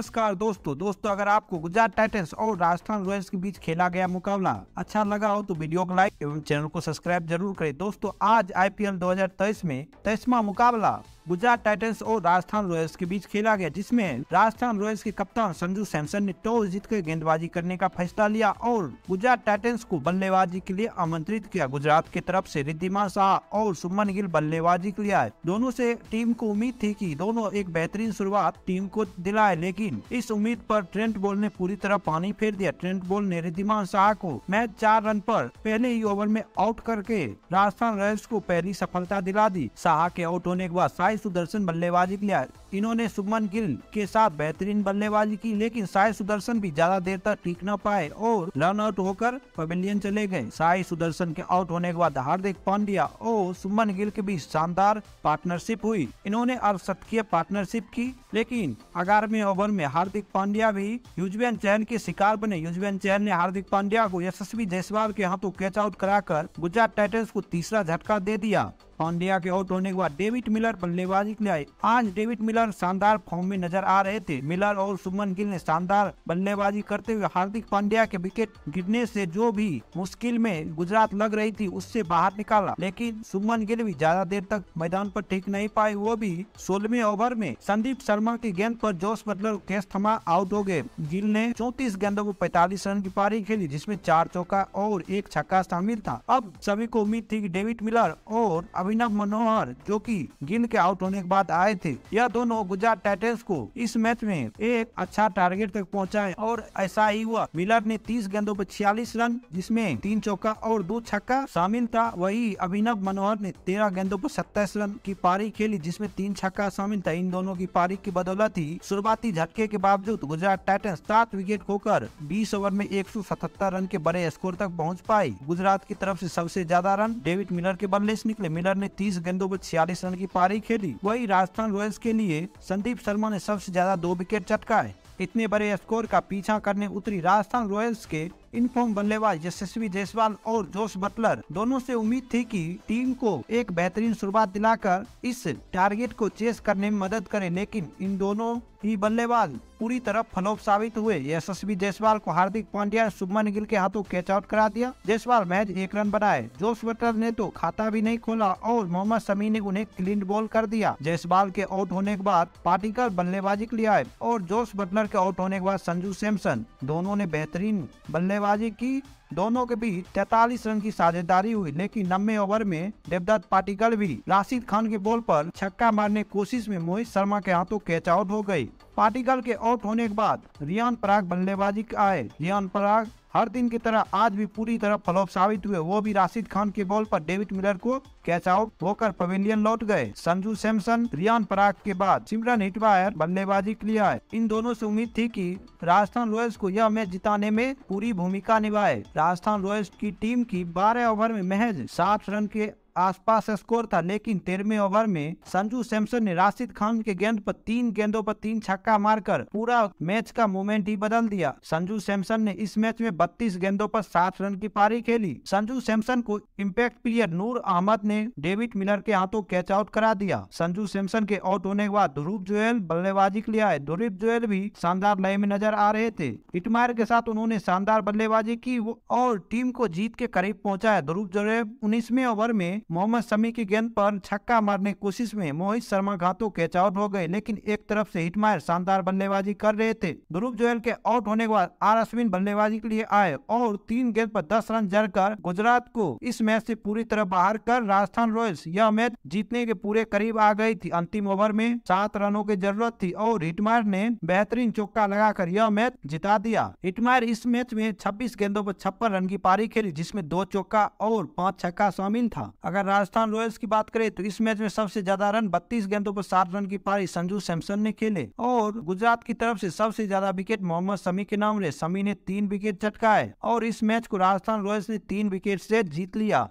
नमस्कार दोस्तों दोस्तों अगर आपको गुजरात टाइटंस और राजस्थान रॉयल्स के बीच खेला गया मुकाबला अच्छा लगा हो तो वीडियो को लाइक एवं चैनल को सब्सक्राइब जरूर करें दोस्तों आज आईपीएल 2023 में तेईसवा मुकाबला गुजरात टाइटंस और राजस्थान रॉयल्स के बीच खेला गया जिसमें राजस्थान रॉयल्स के कप्तान संजू सैमसन ने टॉस जीतकर गेंदबाजी करने का फैसला लिया और गुजरात टाइटंस को बल्लेबाजी के लिए आमंत्रित किया गुजरात की तरफ से रिद्धिमा शाह और सुमन गिल बल्लेबाजी के लिए आए दोनों से टीम को उम्मीद थी कि दोनों एक बेहतरीन शुरुआत टीम को दिलाए लेकिन इस उम्मीद पर ट्रेंट बोल ने पूरी तरह पानी फेर दिया ट्रेंट बोल ने रिद्धिमान शाह को मैच चार रन पर पहले ही ओवर में आउट करके राजस्थान रॉयल्स को पहली सफलता दिला दी शाह के आउट होने के बाद साई सुदर्शन बल्लेबाजी के लिए इन्होंने सुमन गिल के साथ बेहतरीन बल्लेबाजी की लेकिन साई सुदर्शन भी ज्यादा देर तक टिक न पाए और रन आउट होकर पवेलियन चले गए साई सुदर्शन के आउट होने के बाद हार्दिक पांड्या और सुमन गिल के बीच शानदार पार्टनरशिप हुई इन्होंने अर्धशतकीय पार्टनरशिप की लेकिन ग्यारहवें ओवर में हार्दिक पांड्या भी युजवेन चैन के शिकार बने युजवेन चैन ने हार्दिक पांड्या को यशस्वी जायसवाल के हाथों कैच आउट कराकर गुजरात टाइटन्स को तीसरा झटका दे दिया पांड्या के आउट होने के बाद डेविड मिलर बल्लेबाजी के लिए आए आज डेविड मिलर शानदार फॉर्म में नजर आ रहे थे मिलर और सुमन गिल ने शानदार बल्लेबाजी करते हुए हार्दिक पांड्या के विकेट गिरने से जो भी मुश्किल में गुजरात लग रही थी उससे बाहर निकाला लेकिन सुमन गिल भी ज्यादा देर तक मैदान पर टिक नहीं पाए वो भी सोलहवे ओवर में संदीप शर्मा की गेंद पर जोश बटलर कैश थमा आउट हो गए गिल ने चौतीस गेंदों को पैतालीस रन की पारी खेली जिसमे चार चौका और एक छक्का शामिल था अब सभी को उम्मीद थी की डेविड मिलर और अभी अभिनव मनोहर जो कि गिल के आउट होने के बाद आए थे यह दोनों गुजरात टाइटन्स को इस मैच में एक अच्छा टारगेट तक पहुंचाए और ऐसा ही हुआ मिलर ने 30 गेंदों पर 46 रन जिसमें तीन चौका और दो छक्का शामिल था वही अभिनव मनोहर ने तेरह गेंदों पर सत्ताईस रन की पारी खेली जिसमे तीन छक्का शामिल था इन दोनों की पारी की बदौलत ही शुरुआती झटके के बावजूद गुजरात टाइटन्स सात विकेट खोकर बीस ओवर में एक रन के बड़े स्कोर तक पहुँच पाई गुजरात की तरफ से सबसे ज्यादा रन डेविड मिलर के बल्ले से निकले मिलर ने 30 गेंदों पर छियालीस रन की पारी खेली वही राजस्थान रॉयल्स के लिए संदीप शर्मा ने सबसे ज्यादा दो विकेट चटकाए इतने बड़े स्कोर का पीछा करने उतरी राजस्थान रॉयल्स के इन फॉर्म बल्लेबाज यशस्वी जयसवाल और जोश बटलर दोनों से उम्मीद थी कि टीम को एक बेहतरीन शुरुआत दिलाकर इस टारगेट को चेस करने में मदद करे लेकिन इन दोनों ही बल्लेबाज पूरी तरह फलोप साबित हुए यशस्वी जयसवाल को हार्दिक पांड्या सुबमन शुभमन गिल के हाथों कैच आउट करा दिया जयसवाल मैच एक रन बनाए जोश बटलर ने तो खाता भी नहीं खोला और मोहम्मद समी ने उन्हें क्लीन बॉल कर दिया जयसवाल के आउट होने के बाद पार्टिकल बल्लेबाजी के लिए आए और जोश बटलर के आउट होने के बाद संजू सैमसन दोनों ने बेहतरीन बल्ले बल्लेबाजी की दोनों के बीच तैतालीस रन की साझेदारी हुई लेकिन नब्बे ओवर में देवदत्त पाटिकल भी राशिद खान के बॉल पर छक्का मारने की कोशिश में मोहित शर्मा के हाथों कैच आउट हो गई पाटिकल के आउट होने के बाद रियान पराग बल्लेबाजी आए रियान पराग हर दिन की तरह आज भी पूरी तरह फ्लॉप साबित हुए वो भी राशिद खान के बॉल पर डेविड मिलर को कैच आउट होकर पवेलियन लौट गए संजू सैमसन रियान पराग के बाद सिमरन हिटवायर बल्लेबाजी के लिए आए इन दोनों से उम्मीद थी कि राजस्थान रॉयल्स को यह मैच जिताने में पूरी भूमिका निभाए राजस्थान रॉयल्स की टीम की 12 ओवर में महज सात रन के आसपास स्कोर था लेकिन तेरहवे ओवर में संजू सैमसन ने राशिद खान के गेंद पर तीन गेंदों पर तीन छक्का मारकर पूरा मैच का मोमेंट ही बदल दिया संजू सैमसन ने इस मैच में 32 गेंदों पर 60 रन की पारी खेली संजू सैमसन को इम्पैक्ट प्लेयर नूर अहमद ने डेविड मिलर के हाथों कैच आउट करा दिया संजू सैमसन के आउट होने के बाद ध्रुव जोयल बल्लेबाजी के लिए आए ध्रुव जोयल भी शानदार लय में नजर आ रहे थे इटमायर के साथ उन्होंने शानदार बल्लेबाजी की और टीम को जीत के करीब पहुँचाया ध्रुव जोयल उन्नीसवे ओवर में मोहम्मद शमी की गेंद पर छक्का मारने की कोशिश में मोहित शर्मा घातों कैच आउट हो गए लेकिन एक तरफ से हिटमायर शानदार बल्लेबाजी कर रहे थे ध्रुव जोयल के आउट होने के बाद आर अश्विन बल्लेबाजी के लिए आए और तीन गेंद पर दस रन जड़कर गुजरात को इस मैच से पूरी तरह बाहर कर राजस्थान रॉयल्स यह मैच जीतने के पूरे करीब आ गई थी अंतिम ओवर में सात रनों की जरूरत थी और हिटमायर ने बेहतरीन चौका लगाकर यह मैच जिता दिया हिटमायर इस मैच में छब्बीस गेंदों पर छप्पन रन की पारी खेली जिसमे दो चौका और पाँच छक्का शामिल था अगर राजस्थान रॉयल्स की बात करें तो इस मैच में सबसे ज्यादा रन बत्तीस गेंदों पर सात रन की पारी संजू सैमसन ने खेले और गुजरात की तरफ से सबसे ज्यादा विकेट मोहम्मद समी के नाम रहे समी ने तीन विकेट चटकाए और इस मैच को राजस्थान रॉयल्स ने तीन विकेट से जीत लिया